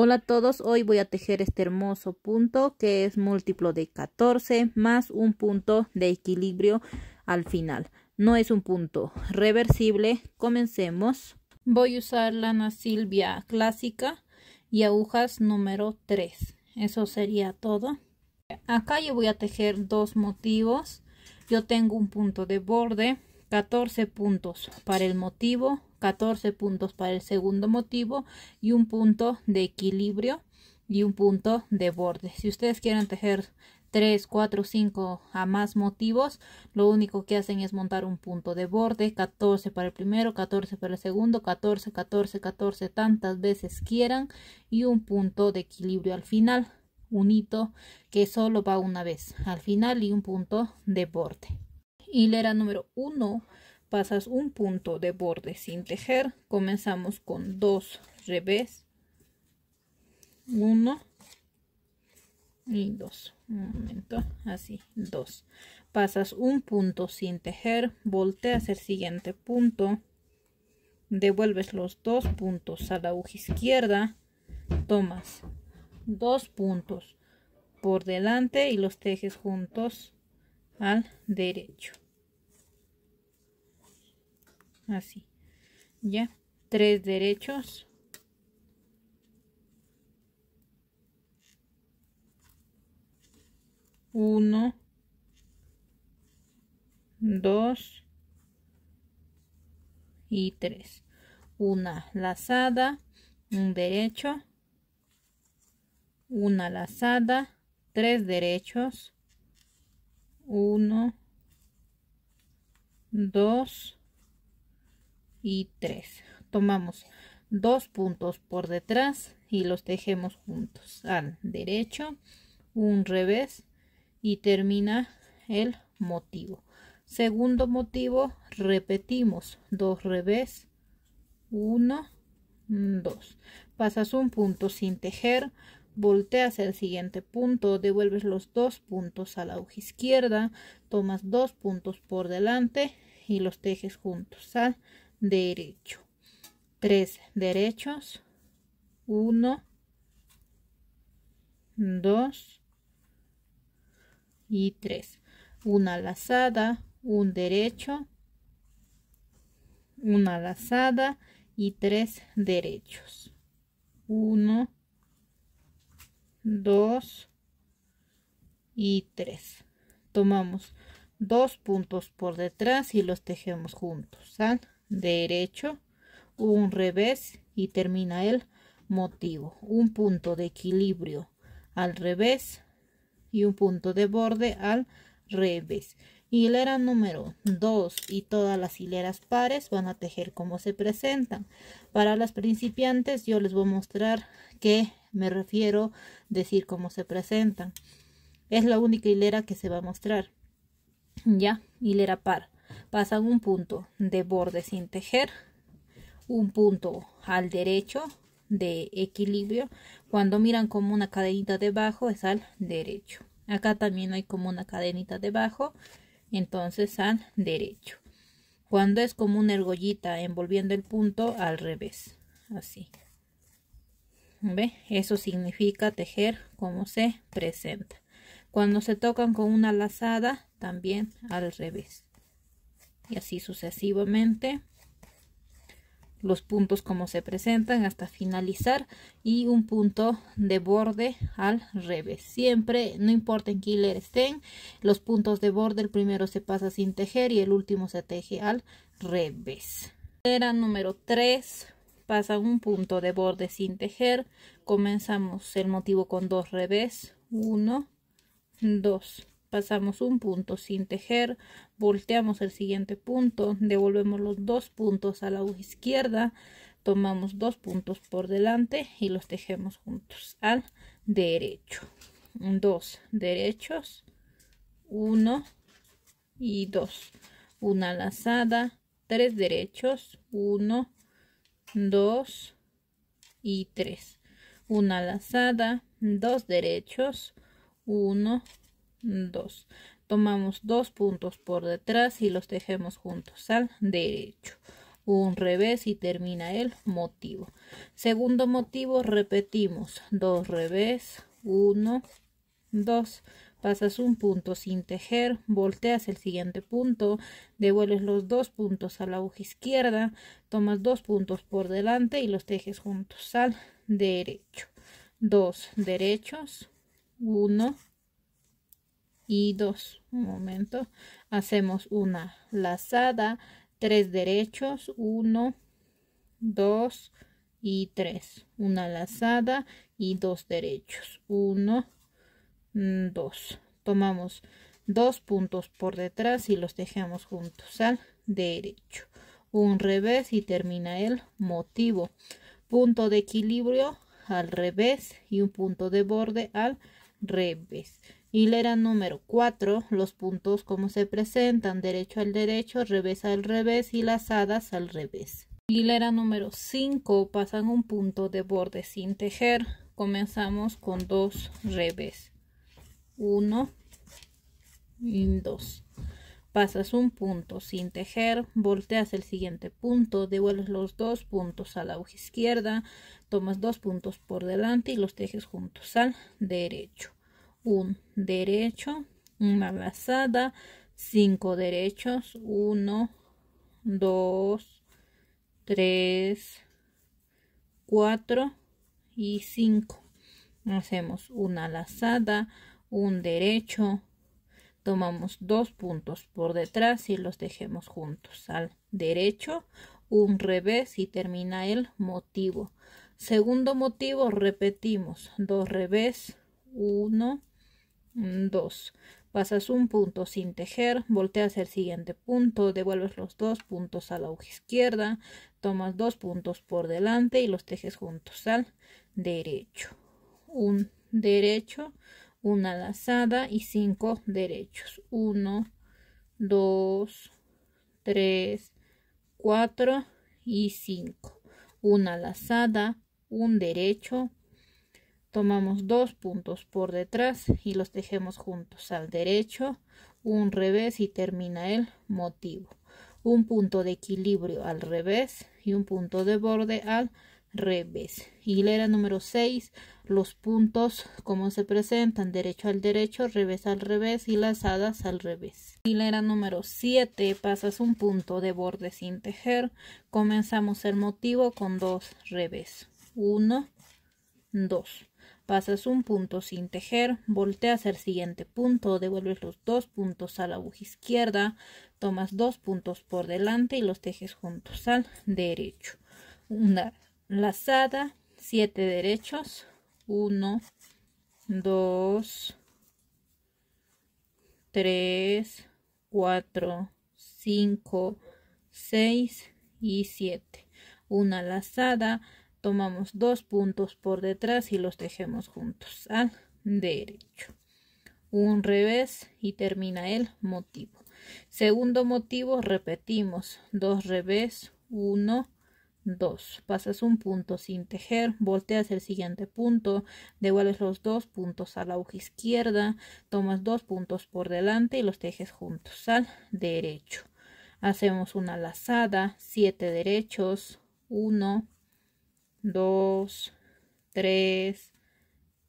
Hola a todos, hoy voy a tejer este hermoso punto que es múltiplo de 14 más un punto de equilibrio al final. No es un punto reversible, comencemos. Voy a usar lana silvia clásica y agujas número 3. Eso sería todo. Acá yo voy a tejer dos motivos. Yo tengo un punto de borde, 14 puntos para el motivo, 14 puntos para el segundo motivo y un punto de equilibrio y un punto de borde. Si ustedes quieren tejer 3, 4, 5 a más motivos, lo único que hacen es montar un punto de borde, 14 para el primero, 14 para el segundo, 14, 14, 14 tantas veces quieran y un punto de equilibrio al final, un hito que solo va una vez al final y un punto de borde. Hilera número 1 pasas un punto de borde sin tejer comenzamos con dos revés uno y dos un momento así dos pasas un punto sin tejer volteas el siguiente punto devuelves los dos puntos a la aguja izquierda tomas dos puntos por delante y los tejes juntos al derecho Así. Ya, tres derechos. 1 2 y 3. Una lazada, un derecho. Una lazada, tres derechos. 1 2 y tres tomamos dos puntos por detrás y los tejemos juntos al derecho un revés y termina el motivo segundo motivo repetimos dos revés uno dos pasas un punto sin tejer volteas el siguiente punto devuelves los dos puntos a la hoja izquierda tomas dos puntos por delante y los tejes juntos al derecho. 3 derechos. 1, 2 y 3. Una lazada, un derecho, una lazada y tres derechos. 1, 2 y 3. Tomamos dos puntos por detrás y los tejemos juntos derecho, un revés y termina el motivo. Un punto de equilibrio al revés y un punto de borde al revés. Hilera número 2 y todas las hileras pares van a tejer como se presentan. Para las principiantes yo les voy a mostrar que me refiero decir cómo se presentan. Es la única hilera que se va a mostrar. Ya, hilera par pasan un punto de borde sin tejer, un punto al derecho de equilibrio, cuando miran como una cadenita debajo es al derecho. Acá también hay como una cadenita debajo, entonces al derecho. Cuando es como una ergollita envolviendo el punto al revés, así. ¿Ve? Eso significa tejer como se presenta. Cuando se tocan con una lazada, también al revés y así sucesivamente los puntos como se presentan hasta finalizar y un punto de borde al revés siempre no importa en qué le estén los puntos de borde el primero se pasa sin tejer y el último se teje al revés era número 3 pasa un punto de borde sin tejer comenzamos el motivo con dos revés 1 2 pasamos un punto sin tejer, volteamos el siguiente punto, devolvemos los dos puntos a la aguja izquierda, tomamos dos puntos por delante y los tejemos juntos al derecho. Dos derechos, uno y dos. Una lazada, tres derechos, uno, dos y tres. Una lazada, dos derechos, uno, 2. Tomamos dos puntos por detrás y los tejemos juntos al derecho. Un revés y termina el motivo. Segundo motivo, repetimos. Dos revés, uno dos Pasas un punto sin tejer, volteas el siguiente punto, devuelves los dos puntos a la aguja izquierda, tomas dos puntos por delante y los tejes juntos al derecho. Dos derechos, uno y dos un momento hacemos una lazada tres derechos uno dos y tres una lazada y dos derechos uno mm, dos tomamos dos puntos por detrás y los dejamos juntos al derecho un revés y termina el motivo punto de equilibrio al revés y un punto de borde al revés Hilera número 4, los puntos como se presentan, derecho al derecho, revés al revés y lazadas al revés. Hilera número 5, pasan un punto de borde sin tejer. Comenzamos con dos revés. 1 y 2. Pasas un punto sin tejer, volteas el siguiente punto, devuelves los dos puntos a la hoja izquierda, tomas dos puntos por delante y los tejes juntos al derecho un derecho, una lazada, cinco derechos, uno, dos, tres, cuatro y cinco. Hacemos una lazada, un derecho, tomamos dos puntos por detrás y los dejemos juntos al derecho, un revés y termina el motivo. Segundo motivo, repetimos dos revés, uno, 2. Mm, Pasas un punto sin tejer, volteas el siguiente punto, devuelves los dos puntos a la hoja izquierda, tomas dos puntos por delante y los tejes juntos al derecho. Un derecho, una lazada y cinco derechos. uno dos tres cuatro y cinco Una lazada, un derecho, tomamos dos puntos por detrás y los tejemos juntos al derecho un revés y termina el motivo un punto de equilibrio al revés y un punto de borde al revés hilera número 6 los puntos como se presentan derecho al derecho revés al revés y lazadas al revés hilera número 7 pasas un punto de borde sin tejer comenzamos el motivo con dos revés 1 2 pasas un punto sin tejer, volteas el siguiente punto, devuelves los dos puntos a la aguja izquierda, tomas dos puntos por delante y los tejes juntos al derecho. Una lazada, siete derechos, uno, dos, tres, cuatro, cinco, seis y siete, Una lazada, tomamos dos puntos por detrás y los tejemos juntos al derecho un revés y termina el motivo segundo motivo repetimos dos revés uno dos pasas un punto sin tejer volteas el siguiente punto devuelves los dos puntos a la hoja izquierda tomas dos puntos por delante y los tejes juntos al derecho hacemos una lazada siete derechos uno 2, 3,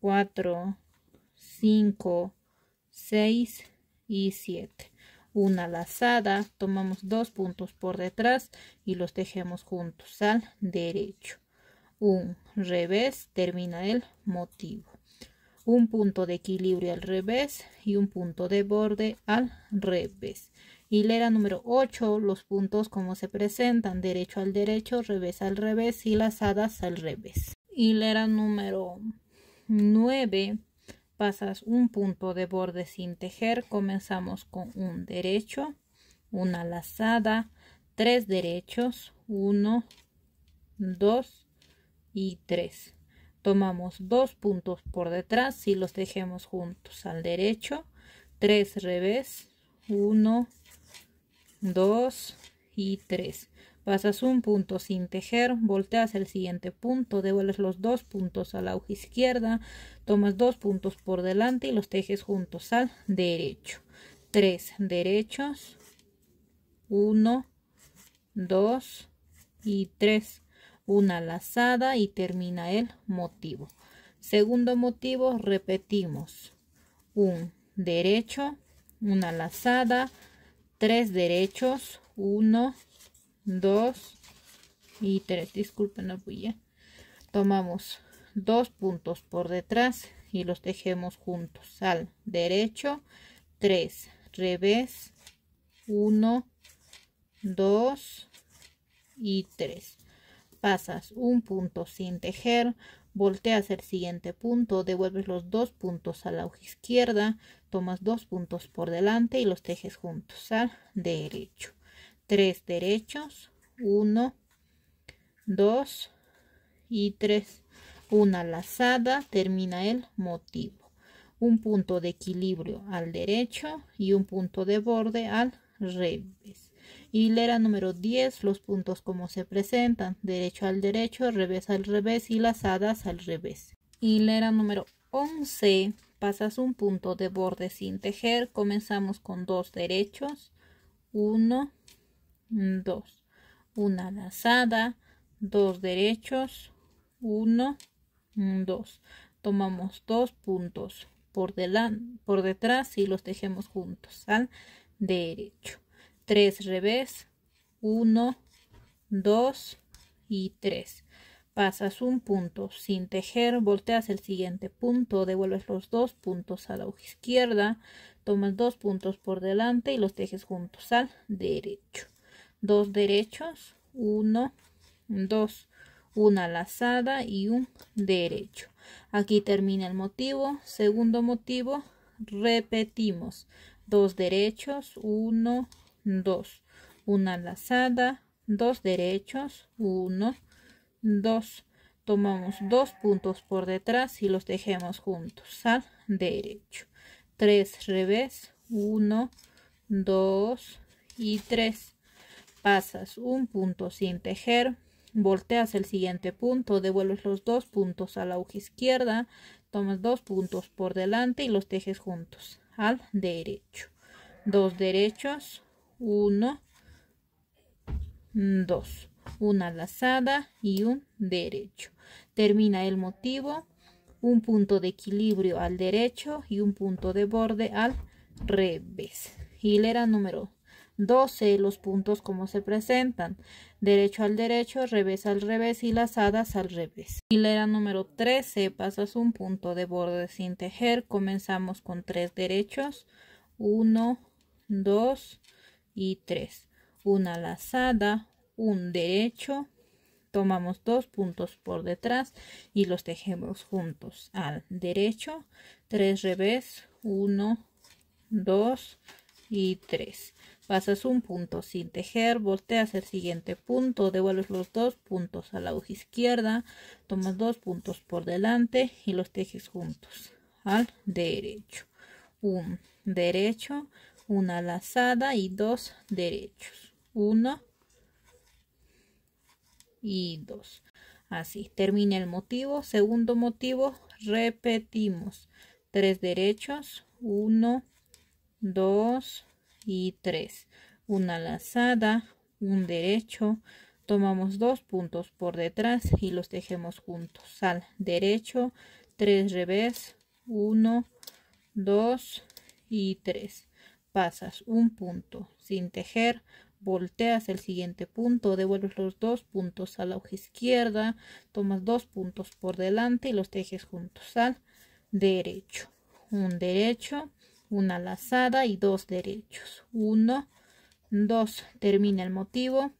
4, 5, 6 y 7. Una lazada, tomamos dos puntos por detrás y los tejemos juntos al derecho. Un revés termina el motivo. Un punto de equilibrio al revés y un punto de borde al revés. Hilera número 8, los puntos como se presentan, derecho al derecho, revés al revés y lazadas al revés. Hilera número 9, pasas un punto de borde sin tejer, comenzamos con un derecho, una lazada, tres derechos, uno, dos y tres. Tomamos dos puntos por detrás y los tejemos juntos al derecho, tres revés, uno... 2 y 3. Pasas un punto sin tejer, volteas el siguiente punto, devuelves los dos puntos a la hoja izquierda, tomas dos puntos por delante y los tejes juntos al derecho. 3 derechos, 1, 2 y 3. Una lazada y termina el motivo. Segundo motivo, repetimos. Un derecho, una lazada, tres derechos. Uno, dos y tres. Disculpen voy bulla. Tomamos dos puntos por detrás y los tejemos juntos. Al derecho, tres. Revés, uno, dos y tres. Pasas un punto sin tejer, volteas el siguiente punto, devuelves los dos puntos a la hoja izquierda, tomas dos puntos por delante y los tejes juntos al derecho tres derechos Uno. Dos. y tres. una lazada termina el motivo un punto de equilibrio al derecho y un punto de borde al revés hilera número 10 los puntos como se presentan derecho al derecho revés al revés y lazadas al revés hilera número 11 pasas un punto de borde sin tejer comenzamos con dos derechos 1 2 una lazada dos derechos 1 2 tomamos dos puntos por, delante, por detrás y los tejemos juntos al derecho 3 revés 1 2 y 3 pasas un punto sin tejer, volteas el siguiente punto, devuelves los dos puntos a la hoja izquierda, tomas dos puntos por delante y los tejes juntos al derecho. Dos derechos, uno, dos, una lazada y un derecho. Aquí termina el motivo. Segundo motivo, repetimos. Dos derechos, uno, dos, una lazada, dos derechos, uno, 2 tomamos dos puntos por detrás y los dejemos juntos al derecho 3 revés 1 2 y 3 pasas un punto sin tejer volteas el siguiente punto devuelves los dos puntos a la hoja izquierda tomas dos puntos por delante y los tejes juntos al derecho dos derechos 1 2 una lazada y un derecho. Termina el motivo, un punto de equilibrio al derecho y un punto de borde al revés. Hilera número 12. Los puntos como se presentan. Derecho al derecho, revés al revés y lazadas al revés. Hilera número 13. Pasas un punto de borde sin tejer. Comenzamos con tres derechos. 1, 2 y 3. Una lazada, un derecho tomamos dos puntos por detrás y los tejemos juntos al derecho tres revés uno dos y tres pasas un punto sin tejer volteas el siguiente punto devuelves los dos puntos a la hoja izquierda tomas dos puntos por delante y los tejes juntos al derecho un derecho una lazada y dos derechos uno y 2. Así, termina el motivo. Segundo motivo, repetimos. Tres derechos, 1, 2 y 3. Una lazada, un derecho. Tomamos dos puntos por detrás y los tejemos juntos. sal derecho, 3 revés, 1, 2 y 3. Pasas un punto sin tejer, volteas el siguiente punto, devuelves los dos puntos a la hoja izquierda, tomas dos puntos por delante y los tejes juntos al derecho. Un derecho, una lazada y dos derechos. Uno, dos, termina el motivo,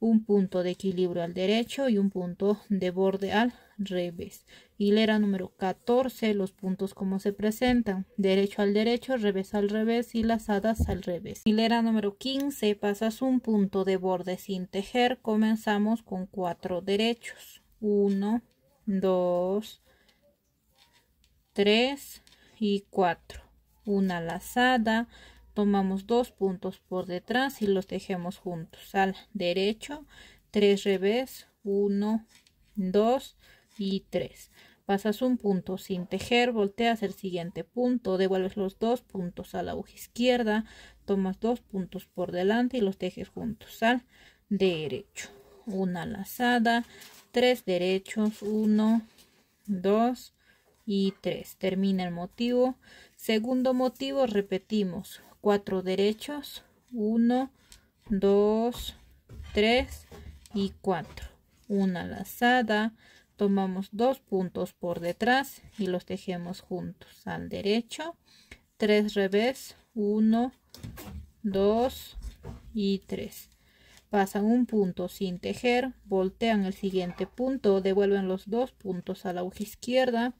un punto de equilibrio al derecho y un punto de borde al revés. Hilera número 14, los puntos como se presentan. Derecho al derecho, revés al revés y lazadas al revés. Hilera número 15, pasas un punto de borde sin tejer. Comenzamos con cuatro derechos. uno dos tres y cuatro Una lazada. Tomamos dos puntos por detrás y los tejemos juntos. Al derecho, tres revés, 1, 2, y 3. Pasas un punto sin tejer, volteas el siguiente punto, devuelves los dos puntos a la hoja izquierda, tomas dos puntos por delante y los tejes juntos al derecho. Una lazada, tres derechos, uno dos y tres Termina el motivo. Segundo motivo, repetimos, cuatro derechos, uno dos tres y cuatro Una lazada, tomamos dos puntos por detrás y los tejemos juntos al derecho tres revés 1 2 y 3 pasan un punto sin tejer voltean el siguiente punto devuelven los dos puntos a la hoja izquierda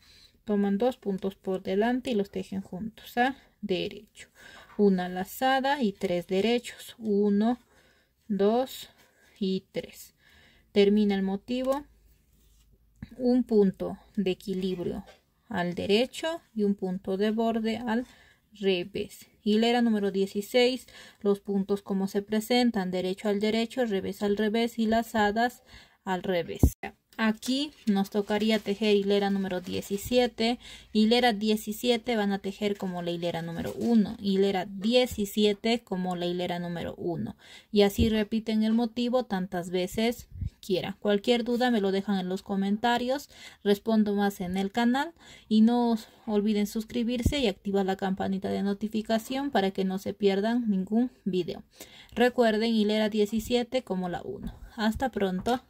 toman dos puntos por delante y los tejen juntos al derecho una lazada y tres derechos uno dos y tres termina el motivo un punto de equilibrio al derecho y un punto de borde al revés. Hilera número 16, los puntos como se presentan, derecho al derecho, revés al revés y lazadas al revés. Aquí nos tocaría tejer hilera número 17, hilera 17 van a tejer como la hilera número 1, hilera 17 como la hilera número 1 y así repiten el motivo tantas veces Cualquier duda me lo dejan en los comentarios, respondo más en el canal y no olviden suscribirse y activar la campanita de notificación para que no se pierdan ningún video. Recuerden hilera 17 como la 1. Hasta pronto.